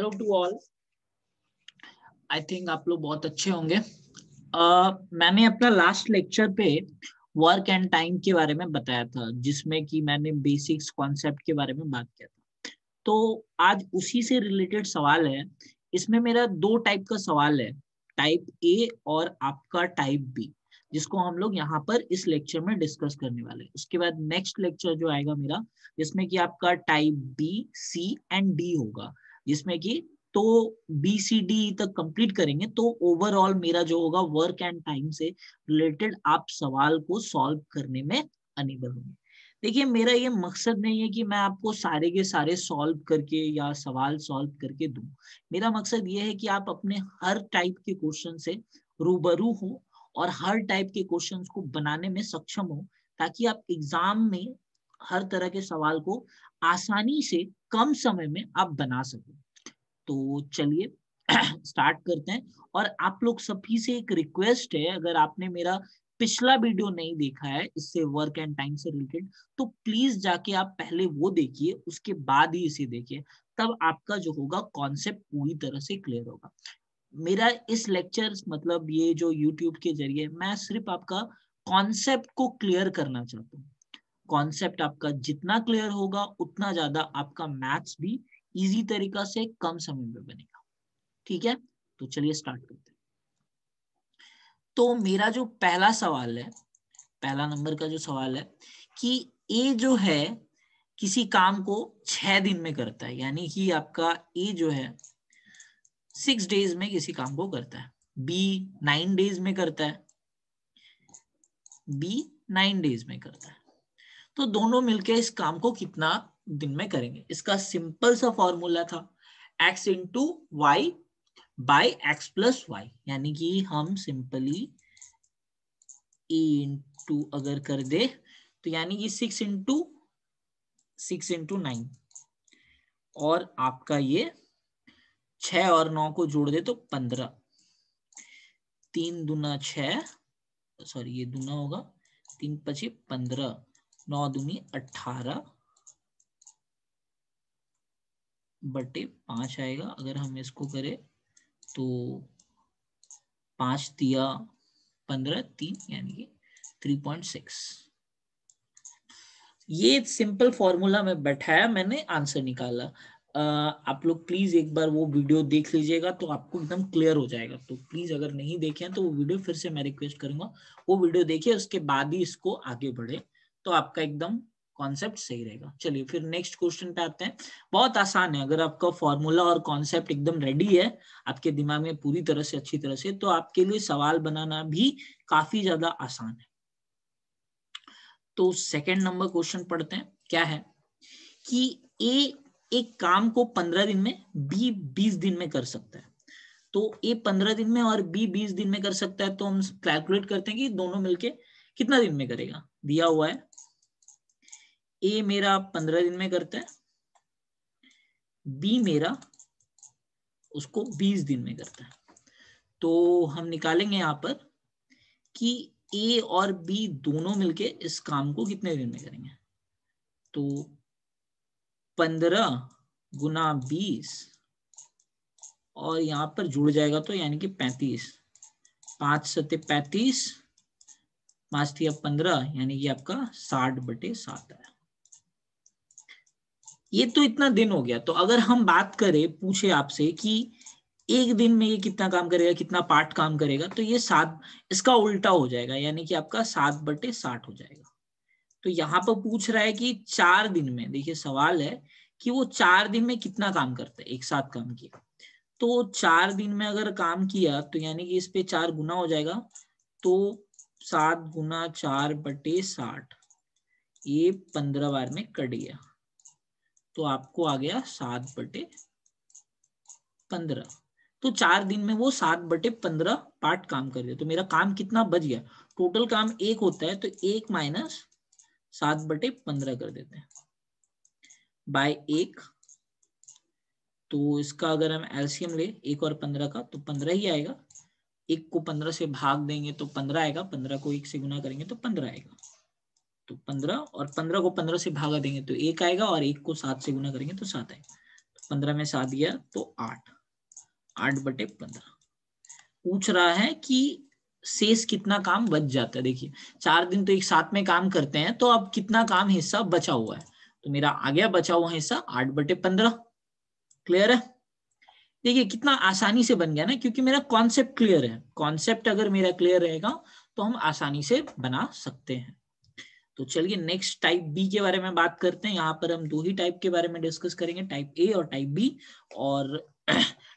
Hello to all I think आप लोग बहुत अच्छे होंगे uh, मैंने अपना लास्ट लेक्चर पे वर्क एंड टाइम के बारे में बताया था जिसमें कि मैंने बेसिक्स कॉन्सेप्ट के बारे में बात किया था तो आज उसी से रिलेटेड सवाल है इसमें मेरा दो टाइप का सवाल है टाइप ए और आपका टाइप बी जिसको हम लोग यहाँ पर इस लेक्चर में डिस्कस करने वाले हैं उसके बाद नेक्स्ट लेक्चर जो आएगा मेरा जिसमें कि आपका type B C and D होगा जिसमें कि तो बी सी डी तक कंप्लीट करेंगे तो ओवरऑल मेरा जो होगा वर्क एंड टाइम से रिलेटेड आप सवाल को सॉल्व करने में अनेबल होंगे देखिए मेरा ये मकसद नहीं है कि मैं आपको सारे के सारे सॉल्व करके या सवाल सॉल्व करके दूं मेरा मकसद ये है कि आप अपने हर टाइप के क्वेश्चन से रूबरू हो और हर टाइप के क्वेश्चन को बनाने में सक्षम हो ताकि आप एग्जाम में हर तरह के सवाल को आसानी से कम समय में आप बना सको तो चलिए स्टार्ट करते हैं और आप लोग सभी से एक रिक्वेस्ट है अगर आपने मेरा पिछला वीडियो नहीं देखा है इससे वर्क एंड टाइम से रिलेटेड तो प्लीज जाके आप पहले वो देखिए उसके बाद ही इसे देखिए तब आपका जो होगा कॉन्सेप्ट पूरी तरह से क्लियर होगा मेरा इस लेक्चर मतलब ये जो यूट्यूब के जरिए मैं सिर्फ आपका कॉन्सेप्ट को क्लियर करना चाहता हूँ कॉन्सेप्ट आपका जितना क्लियर होगा उतना ज्यादा आपका मैथ्स भी इजी तरीका से कम समय में बनेगा ठीक है तो चलिए स्टार्ट करते हैं तो मेरा जो पहला सवाल है पहला नंबर का जो सवाल है कि ए जो है किसी काम को छह दिन में करता है यानी कि आपका ए जो है सिक्स डेज में किसी काम को करता है बी नाइन डेज में करता है बी नाइन डेज में करता है तो दोनों मिलकर इस काम को कितना दिन में करेंगे इसका सिंपल सा फॉर्मूला था X into Y by X plus Y यानी कि हम सिंपली ई इंटू अगर कर दे तो यानी कि six into six into nine और आपका ये छ और नौ को जोड़ दे तो पंद्रह तीन दुना छ सॉरी ये दुना होगा तीन पची पंद्रह नौ दूनी अट्ठारह बटे पांच आएगा अगर हम इसको करें तो पांच दिया पंद्रह तीन यानी कि थ्री पॉइंट सिक्स ये सिंपल फॉर्मूला में बैठाया मैंने आंसर निकाला आ, आप लोग प्लीज एक बार वो वीडियो देख लीजिएगा तो आपको एकदम क्लियर हो जाएगा तो प्लीज अगर नहीं देखे हैं तो वो वीडियो फिर से मैं रिक्वेस्ट करूंगा वो वीडियो देखिए उसके बाद ही इसको आगे बढ़े तो आपका एकदम कॉन्सेप्ट सही रहेगा चलिए फिर नेक्स्ट क्वेश्चन पे आते हैं बहुत आसान है अगर आपका फॉर्मूला और कॉन्सेप्ट एकदम रेडी है आपके दिमाग में पूरी तरह से अच्छी तरह से तो आपके लिए सवाल बनाना भी काफी ज्यादा आसान है तो सेकेंड नंबर क्वेश्चन पढ़ते हैं क्या है कि ए एक काम को पंद्रह दिन में बी बीस दिन में कर सकता है तो ए पंद्रह दिन में और बी बीस दिन में कर सकता है तो हम कैलकुलेट करते हैं कि दोनों मिलके कितना दिन में करेगा दिया हुआ है ए मेरा आप पंद्रह दिन में करते हैं बी मेरा उसको बीस दिन में करते हैं तो हम निकालेंगे यहां पर कि ए और बी दोनों मिलके इस काम को कितने दिन में करेंगे तो पंद्रह गुना बीस और यहां पर जुड़ जाएगा तो यानी कि पैंतीस पांच सत्य पैंतीस पांच थी पंद्रह यानी कि आपका साठ बटे सात आया ये तो इतना दिन हो गया तो अगर हम बात करें पूछे आपसे कि एक दिन में ये कितना काम करेगा कितना पार्ट काम करेगा तो ये सात इसका उल्टा हो जाएगा यानी कि आपका सात बटे साठ हो जाएगा तो यहाँ पर पूछ रहा है कि चार दिन में देखिए सवाल है कि वो चार दिन में कितना काम करता है एक साथ काम किया तो चार दिन में अगर काम किया तो यानी कि इस पे चार गुना हो जाएगा तो सात गुना चार बटे साठ ये पंद्रह बार में कट गया तो आपको आ गया सात बटे पंद्रह तो चार दिन में वो सात बटे पंद्रह पार्ट काम कर दिया तो मेरा काम कितना बच गया टोटल काम एक होता है तो एक माइनस सात बटे पंद्रह कर देते हैं बाय एक तो इसका अगर हम एल्सियम ले एक और पंद्रह का तो पंद्रह ही आएगा एक को पंद्रह से भाग देंगे तो पंद्रह आएगा पंद्रह को एक से गुना करेंगे तो पंद्रह आएगा तो पंद्रह और पंद्रह को पंद्रह से भागा देंगे तो एक आएगा और एक को सात से गुना करेंगे तो सात आएगा तो पंद्रह में सात गया तो आठ आठ बटे पंद्रह पूछ रहा है कि शेष कितना काम बच जाता है देखिए चार दिन तो एक साथ में काम करते हैं तो अब कितना काम हिस्सा बचा हुआ है तो मेरा आ गया बचा हुआ हिस्सा आठ बटे पंद्रह क्लियर है देखिए कितना आसानी से बन गया ना क्योंकि मेरा कॉन्सेप्ट क्लियर है कॉन्सेप्ट अगर मेरा क्लियर रहेगा तो हम आसानी से बना सकते हैं तो चलिए नेक्स्ट टाइप बी के बारे में बात करते हैं यहाँ पर हम दो ही टाइप के बारे में डिस्कस करेंगे टाइप ए और टाइप बी और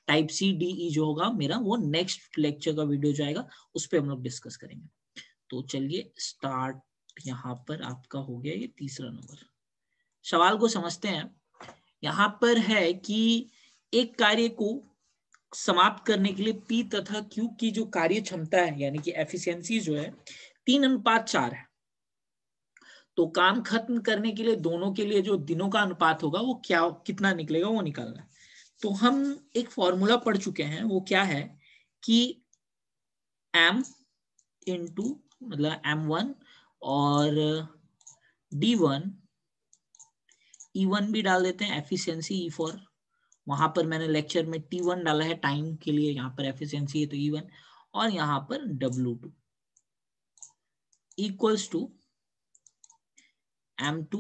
टाइप सी डी ई जो होगा मेरा वो नेक्स्ट लेक्चर का वीडियो जाएगा उस पर हम लोग डिस्कस करेंगे तो चलिए स्टार्ट यहाँ पर आपका हो गया ये तीसरा नंबर सवाल को समझते हैं यहाँ पर है कि एक कार्य को समाप्त करने के लिए पी तथा क्यू की जो कार्य क्षमता है यानी कि एफिशियंसी जो है तीन अनुपात चार है तो काम खत्म करने के लिए दोनों के लिए जो दिनों का अनुपात होगा वो क्या कितना निकलेगा वो निकालना है तो हम एक फॉर्मूला पढ़ चुके हैं वो क्या है कि एम इंटू मतलब एम वन और डी वन ई वन भी डाल देते हैं एफिशिएंसी ई फोर वहां पर मैंने लेक्चर में टी वन डाला है टाइम के लिए यहाँ पर एफिशिएंसी है तो ई e वन और यहाँ पर W two equals to M2,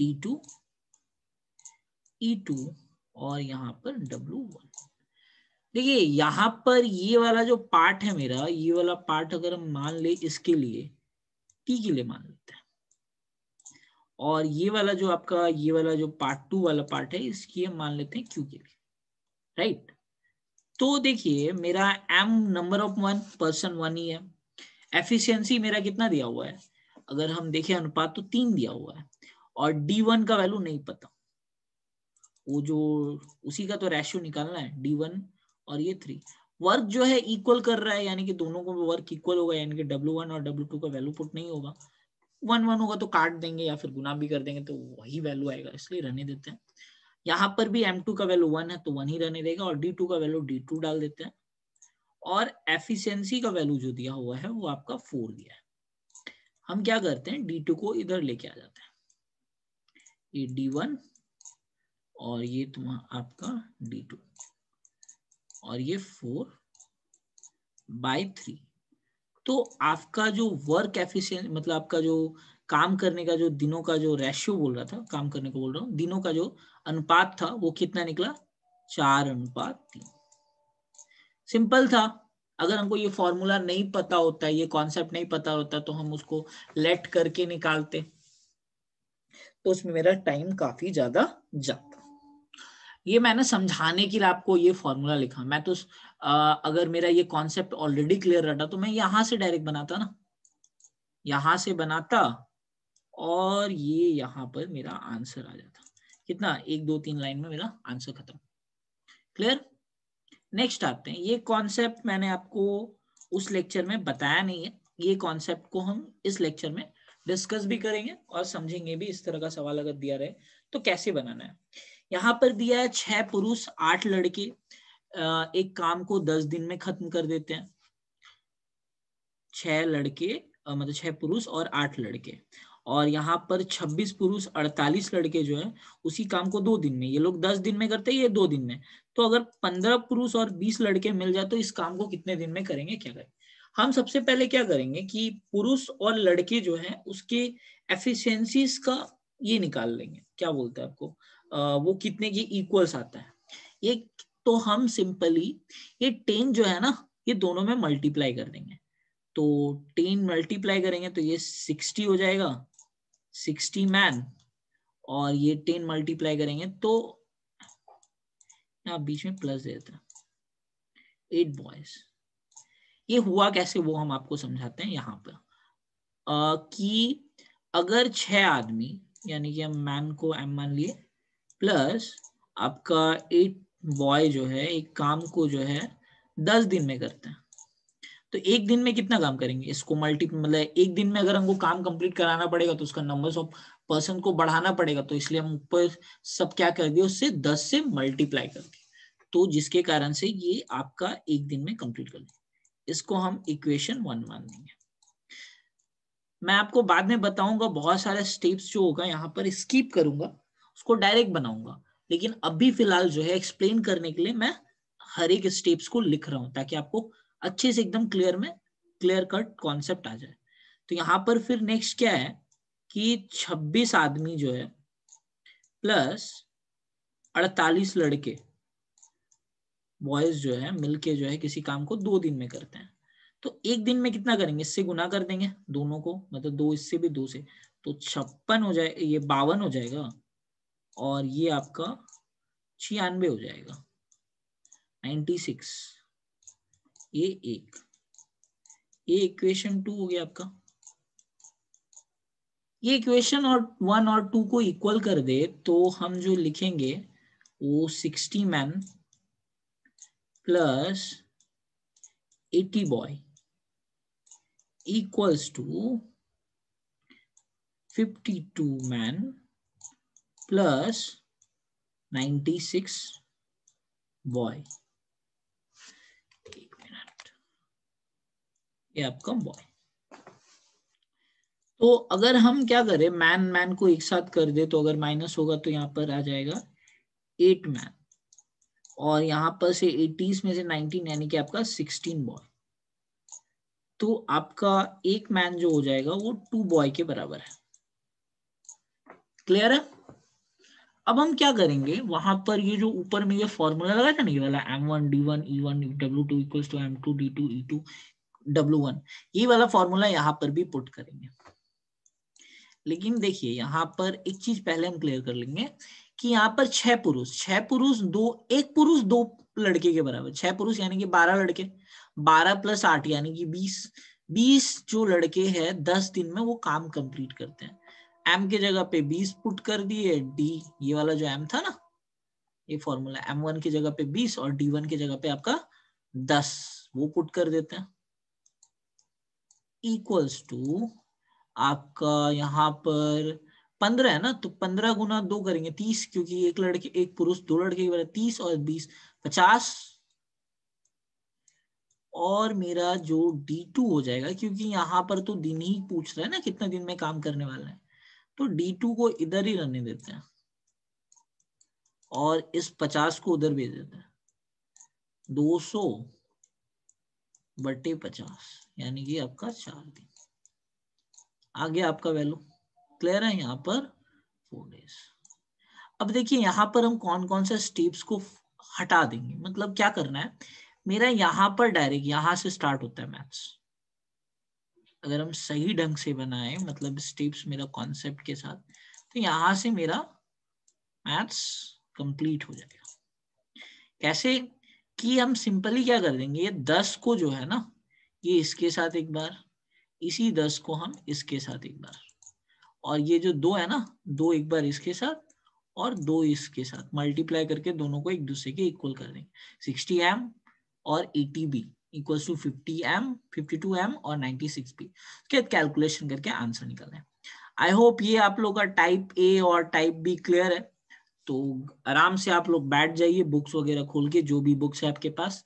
T2, E2 और यहां पर W1. देखिए यहां पर ये वाला जो पार्ट है मेरा ये वाला पार्ट अगर हम मान ले इसके लिए टी के लिए मान लेते हैं और ये वाला जो आपका ये वाला जो पार्ट टू वाला पार्ट है इसकी हम मान लेते हैं क्यू के लिए राइट तो देखिए मेरा M number of one person one ही है एफिशिएंसी मेरा कितना दिया हुआ है अगर हम देखें अनुपात तो तीन दिया हुआ है और डी वन का वैल्यू नहीं पता वो जो उसी का तो रेशियो निकालना है डी वन और ये थ्री वर्क जो है इक्वल कर रहा है यानी कि दोनों को वर्क इक्वल होगा यानी कि डब्ल्यू वन और डब्ल्यू टू का वैल्यू पुट नहीं होगा वन वन होगा तो काट देंगे या फिर गुना भी कर देंगे तो वही वैल्यू आएगा इसलिए रहने देते हैं यहाँ पर भी एम टू का वैल्यू वन है तो वन ही रहने देगा और डी टू का वैल्यू डी टू डाल देते हैं और एफिशियंसी का वैल्यू जो दिया हुआ है वो आपका फोर दिया है हम क्या करते हैं डी टू को इधर लेके आ जाते हैं ये डी वन और ये तुम्हारा आपका डी टू और ये फोर बाय थ्री तो आपका जो वर्क एफिशिएंट मतलब आपका जो काम करने का जो दिनों का जो रेशियो बोल रहा था काम करने को बोल रहा हूँ दिनों का जो अनुपात था वो कितना निकला चार अनुपात तीन सिंपल था अगर हमको ये फॉर्मूला नहीं पता होता ये कॉन्सेप्ट नहीं पता होता तो हम उसको लेट करके निकालते तो उसमें मेरा टाइम काफी ज्यादा जाता ये मैंने समझाने के लिए आपको ये फॉर्मूला लिखा मैं तो आ, अगर मेरा ये कॉन्सेप्ट ऑलरेडी क्लियर रहता तो मैं यहां से डायरेक्ट बनाता ना यहां से बनाता और ये यहाँ पर मेरा आंसर आ जाता कितना एक दो तीन लाइन में मेरा आंसर खत्म क्लियर नेक्स्ट आते हैं ये कॉन्सेप्ट मैंने आपको उस लेक्चर में बताया नहीं है ये कॉन्सेप्ट को हम इस लेक्चर में डिस्कस भी करेंगे और समझेंगे भी इस तरह का सवाल अगर दिया रहे तो कैसे बनाना है यहाँ पर दिया है छह पुरुष आठ लड़के एक काम को दस दिन में खत्म कर देते हैं छह लड़के मतलब छह पुरुष और आठ लड़के और यहाँ पर 26 पुरुष 48 लड़के जो है उसी काम को दो दिन में ये लोग 10 दिन में करते हैं ये दो दिन में तो अगर 15 पुरुष और 20 लड़के मिल जाए तो इस काम को कितने दिन में करेंगे क्या करें हम सबसे पहले क्या करेंगे कि पुरुष और लड़के जो है उसके एफिशिएंसीज का ये निकाल लेंगे क्या बोलते हैं आपको आ, वो कितने के इक्वल्स आता है ये तो हम सिंपली ये टेन जो है ना ये दोनों में मल्टीप्लाई कर देंगे तो टेन मल्टीप्लाई करेंगे तो ये सिक्सटी हो जाएगा सिक्सटी मैन और ये टेन मल्टीप्लाई करेंगे तो आप बीच में प्लस देते एट बॉयज ये हुआ कैसे वो हम आपको समझाते हैं यहाँ पर कि अगर छह आदमी यानी कि हम मैन को एम मान लिए प्लस आपका एट बॉय जो है एक काम को जो है दस दिन में करते हैं तो एक दिन में कितना काम करेंगे इसको मल्टीपल मतलब एक दिन में अगर हमको काम कंप्लीट कराना पड़ेगा तो उसका नंबर ऑफ पर्सन को बढ़ाना पड़ेगा तो इसलिए हम ऊपर सब क्या कर दिए उससे दस से मल्टीप्लाई कर दिए तो जिसके कारण से ये आपका एक दिन में कंप्लीट कर दिया इसको हम इक्वेशन वन मान देंगे मैं आपको बाद में बताऊंगा बहुत सारे स्टेप्स जो होगा यहाँ पर स्कीप करूंगा उसको डायरेक्ट बनाऊंगा लेकिन अभी फिलहाल जो है एक्सप्लेन करने के लिए मैं हर एक स्टेप्स को लिख रहा हूं ताकि आपको अच्छे से एकदम क्लियर में क्लियर कट कॉन्सेप्ट आ जाए तो यहाँ पर फिर नेक्स्ट क्या है कि 26 आदमी जो है प्लस 48 लड़के बॉयज जो है मिलके जो है किसी काम को दो दिन में करते हैं तो एक दिन में कितना करेंगे इससे गुना कर देंगे दोनों को मतलब दो इससे भी दो से तो छप्पन हो जाए ये बावन हो जाएगा और ये आपका छियानवे हो जाएगा नाइन्टी सिक्स ये एक ये इक्वेशन टू हो गया आपका ये इक्वेशन और वन और टू को इक्वल कर दे तो हम जो लिखेंगे वो sixty man plus eighty boy equals to fifty two man plus ninety six boy ये आपका बॉय तो अगर हम क्या करें मैन मैन को एक साथ कर दे तो अगर माइनस होगा तो यहाँ पर आ जाएगा एट मैन और यहाँ पर से एटीज में से नाइनटीन यानी कि आपका सिक्सटीन बॉय तो आपका एक मैन जो हो जाएगा वो टू बॉय के बराबर है क्लियर है अब हम क्या करेंगे वहां पर ये जो ऊपर में ये फॉर्मूला लगा था ना ये वाला M one D one E one W two equal to M two D two E two W one ये वाला फॉर्मूला यहाँ पर भी पुट करेंगे लेकिन देखिए यहाँ पर एक चीज पहले हम क्लियर कर लेंगे कि यहाँ पर छह पुरुष छह पुरुष दो एक पुरुष दो लड़के के बराबर छह पुरुष यानी कि बारह लड़के बारह प्लस आठ यानी कि बीस बीस जो लड़के हैं दस दिन में वो काम कंप्लीट करते हैं एम के जगह पे बीस पुट कर दिए डी ये वाला जो एम था ना ये फॉर्मूला एम वन की जगह पे बीस और डी वन की जगह पे आपका दस वो पुट कर देते हैं इक्वल्स टू आपका यहाँ पर पंद्रह है ना तो पंद्रह गुना दो करेंगे तीस क्योंकि एक लड़के एक पुरुष दो लड़के के बारे तीस और बीस पचास और मेरा जो डी टू हो जाएगा क्योंकि यहाँ पर तो दिन ही पूछ रहा है ना कितना दिन में काम करने वाला है तो डी टू को इधर ही रहने देते हैं और इस पचास को उधर भेज देते हैं दो बटे पचास यानी कि आपका चार दिन आ गया आपका वैल्यू क्लियर है यहाँ पर फोर डेज अब देखिए यहाँ पर हम कौन कौन से स्टेप्स को हटा देंगे मतलब क्या करना है मेरा यहाँ पर डायरेक्ट यहाँ से स्टार्ट होता है मैथ्स अगर हम सही ढंग से बनाए मतलब स्टेप्स मेरा कॉन्सेप्ट के साथ तो यहाँ से मेरा मैथ्स कंप्लीट हो जाएगा कैसे कि हम सिंपली क्या कर देंगे ये दस को जो है ना ये इसके साथ एक बार इसी दस को हम इसके साथ एक बार और ये जो दो है ना दो एक बार इसके साथ और दो इसके साथ मल्टीप्लाई करके दोनों को एक दूसरे के इक्वल कर देंगे सिक्सटी एम और eighty B equal to fifty M fifty two M और नाइनटी सिक्स बी उसके कैलकुलेशन करके आंसर निकल रहे हैं आई होप ये आप लोग का टाइप ए और टाइप बी क्लियर है तो आराम से आप लोग बैठ जाइए बुक्स वगैरह खोल के जो भी बुक्स है आपके पास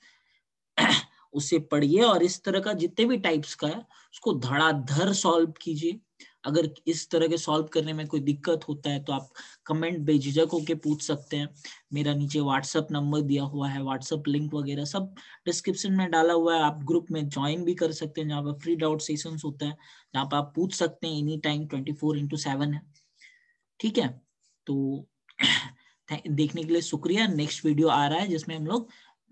उसे पढ़िए और इस तरह का जितने भी टाइप्स का है उसको धड़ाधड़ सॉल्व कीजिए अगर इस तरह के सॉल्व करने में कोई दिक्कत होता है तो आप कमेंट बेझिझक होके पूछ सकते हैं मेरा नीचे व्हाट्सअप नंबर दिया हुआ है व्हाट्सअप लिंक वगैरह सब डिस्क्रिप्शन में डाला हुआ है आप ग्रुप में ज्वाइन भी कर सकते हैं जहाँ पर फ्री डाउट सेशन होता है जहाँ पर आप पूछ सकते हैं any time twenty four into seven है ठीक है तो देखने के लिए शुक्रिया नेक्स्ट वीडियो आ रहा है जिसमें हम लोग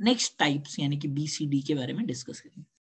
नेक्स्ट टाइप्स यानी कि बी सी डी के बारे में डिस्कस करेंगे